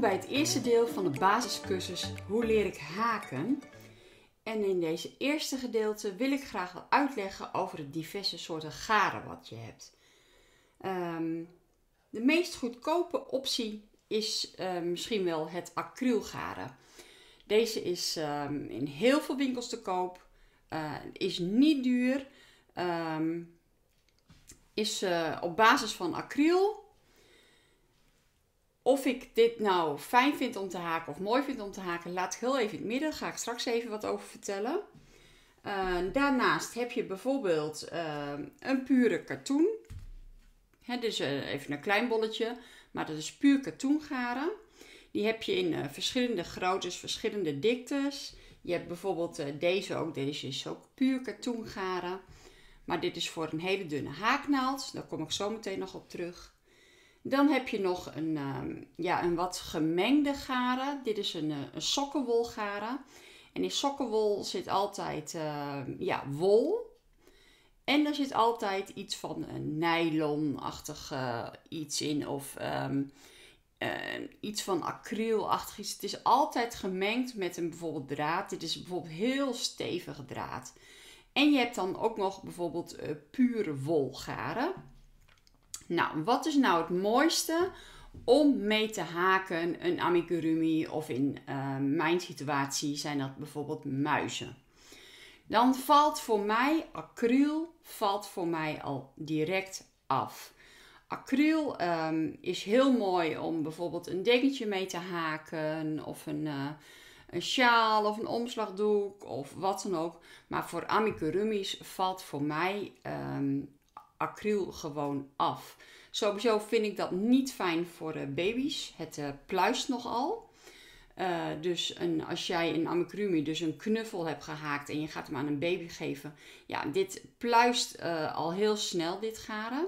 Bij het eerste deel van de basiscursus Hoe leer ik haken? En in deze eerste gedeelte wil ik graag wel uitleggen over de diverse soorten garen wat je hebt. Ehm, de meest goedkope optie is ehm, misschien wel het acrylgaren. Deze is ehm, in heel veel winkels te koop, eh, is niet duur is eh, op basis van acryl. Of ik dit nou fijn vind om te haken of mooi vind om te haken, laat ik heel even in het midden. Daar ga ik straks even wat over vertellen. Eh, daarnaast heb je bijvoorbeeld eh, een pure katoen. Hè, dus even een klein bolletje, maar dat is puur katoengaren. Die heb je in verschillende groottes, verschillende diktes. Je hebt bijvoorbeeld deze ook. Deze is ook puur katoengaren. Maar dit is voor een hele dunne haaknaald. Daar kom ik zo meteen nog op terug. Dan heb je nog een, ehm, ja, een wat gemengde garen. Dit is een, eh, een sokkenwol garen. En in sokkenwol zit altijd ehm, ja, wol. En er zit altijd iets van een nylonachtig uh, eh, iets in. Of ehm, eh, iets van acrylachtig iets. Het is altijd gemengd met een bijvoorbeeld draad. Dit is bijvoorbeeld heel stevige draad. En je hebt dan ook nog bijvoorbeeld uh, pure wolgaren. Nou, wat is nou het mooiste om mee te haken? Een amigurumi of in eh, mijn situatie zijn dat bijvoorbeeld muizen. Dan valt voor mij acryl valt voor mij al direct af. Acryl ehm, is heel mooi om bijvoorbeeld een dekentje mee te haken of een... Eh, een sjaal of een omslagdoek of wat dan ook. Maar voor amigurumis valt voor mij ehm, acryl gewoon af. Sowieso vind ik dat niet fijn voor eh, baby's. Het eh, pluist nogal. Uh, dus een, als jij een amicrumi, dus een knuffel hebt gehaakt en je gaat hem aan een baby geven, ja, dit pluist al heel snel, dit garen.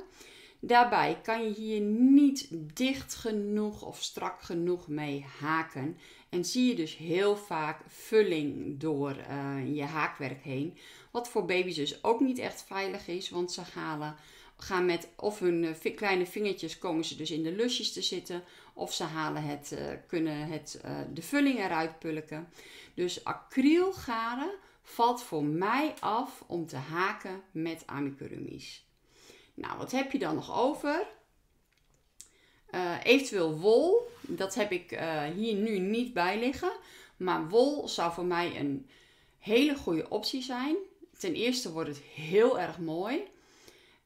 Daarbij kan je hier niet dicht genoeg of strak genoeg mee haken. En zie je dus heel vaak vulling door eh, je haakwerk heen. Wat voor baby's dus ook niet echt veilig is, want ze halen, gaan met of hun eh, kleine vingertjes komen ze dus in de lusjes te zitten. Of ze halen het, eh, kunnen het, de vulling eruit pulken. Dus acrylgaren valt voor mij af om te haken met amigurumis. Nou, wat heb je dan nog over? Eh, eventueel wol. Dat heb ik eh, hier nu niet bij liggen. Maar wol zou voor mij een hele goede optie zijn. Ten eerste wordt het heel erg mooi.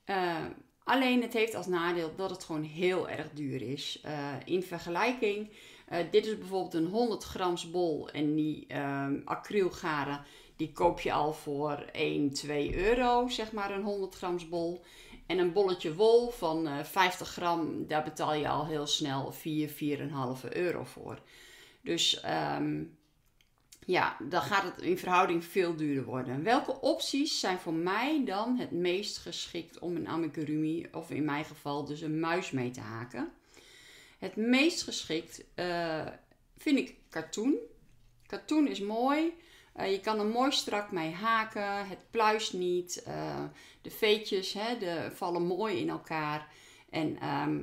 Eh, alleen het heeft als nadeel dat het gewoon heel erg duur is. in vergelijking, dit is bijvoorbeeld een 100 grams bol. En die acrylgaren, die koop je al voor 1, 2 euro, zeg maar een 100 grams bol. En een bolletje wol van uh, eh, 50 gram, daar betaal je al heel snel 4, 4,5 euro voor. Dus ehm, ja, dan gaat het in verhouding veel duurder worden. Welke opties zijn voor mij dan het meest geschikt om een amigurumi, of in mijn geval dus een muis mee te haken? Het meest geschikt eh, vind ik katoen. Katoen is mooi. Eh, je kan er mooi strak mee haken. Het pluist niet. Eh, de veetjes hè, de, vallen mooi in elkaar. En ehm,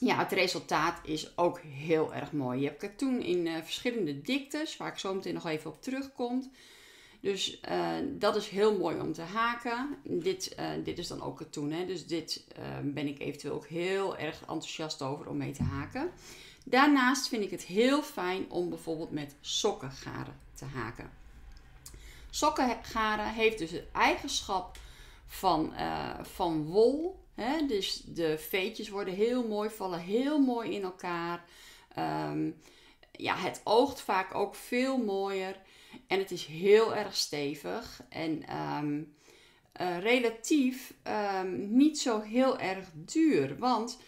ja, het resultaat is ook heel erg mooi. Je hebt katoen in eh, verschillende diktes, waar ik zo meteen nog even op terugkom. Dus dat is heel mooi om te haken. Dit, dit is dan ook katoen, hè? dus dit ben ik eventueel ook heel erg enthousiast over om mee te haken. Daarnaast vind ik het heel fijn om bijvoorbeeld met sokken garen te haken. Sokkengaren heeft dus het eigenschap van, eh, van wol. Hè? Dus de veetjes worden heel mooi, vallen heel mooi in elkaar. Ehm, ja, het oogt vaak ook veel mooier. En het is heel erg stevig. En ehm, eh, relatief ehm, niet zo heel erg duur. Want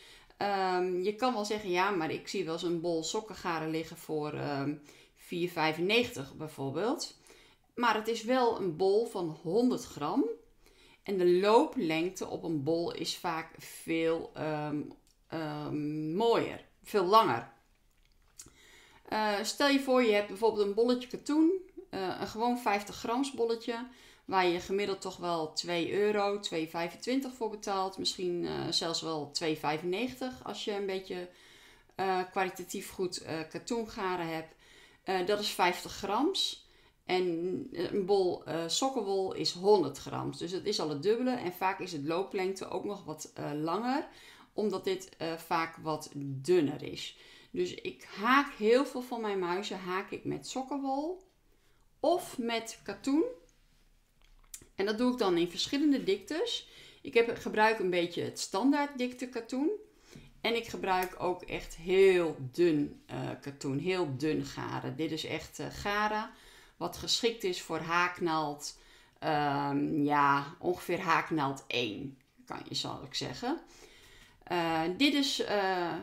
je kan wel zeggen, ja, maar ik zie wel eens een bol sokkengaren liggen voor 4,95 bijvoorbeeld. Maar het is wel een bol van 100 gram. En de looplengte op een bol is vaak veel ehm, ehm, mooier, veel langer. Eh, stel je voor, je hebt bijvoorbeeld een bolletje katoen, eh, een gewoon 50 grams bolletje, waar je gemiddeld toch wel 2 euro, 2,25 voor betaalt. Misschien eh, zelfs wel 2,95 als je een beetje kwalitatief goed katoengaren hebt. Eh, dat is 50 grams. En eh, een bol uh, sokkenwol is 100 grams. Dus dat is al het dubbele. En vaak is het looplengte ook nog wat langer, omdat dit vaak wat dunner is. Dus ik haak heel veel van mijn muizen haak ik met sokkenwol of met katoen. En dat doe ik dan in verschillende diktes. Ik heb, gebruik een beetje het standaard dikte katoen. En ik gebruik ook echt heel dun uh, katoen, heel dun garen. Dit is echt uh, garen wat geschikt is voor haaknaald, ja, ongeveer haaknaald 1, kan je zal ik zeggen. dit is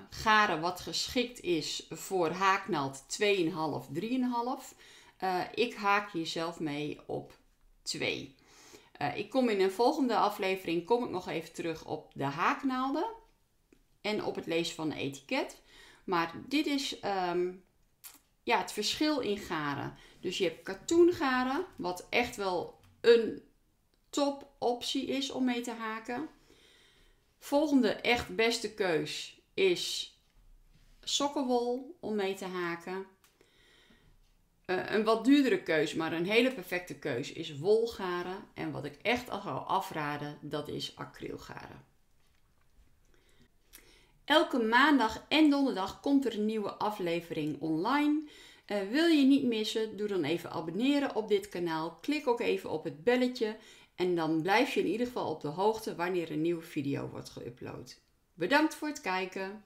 garen wat geschikt is voor haaknaald 2,5, 3,5. ik haak hier zelf mee op 2. ik kom in een volgende aflevering kom ik nog even terug op de haaknaalden en op het lezen van een etiket. Maar dit is ehm, ja, het verschil in garen. Dus je hebt katoengaren, wat echt wel een top optie is om mee te haken. Volgende echt beste keus is sokkenwol om mee te haken. Eh, een wat duurdere keus, maar een hele perfecte keus is wolgaren. En wat ik echt al zou afraden, dat is acrylgaren. Elke maandag en donderdag komt er een nieuwe aflevering online. Eh, wil je niet missen? Doe dan even abonneren op dit kanaal. Klik ook even op het belletje en dan blijf je in ieder geval op de hoogte wanneer een nieuwe video wordt geüpload. Bedankt voor het kijken.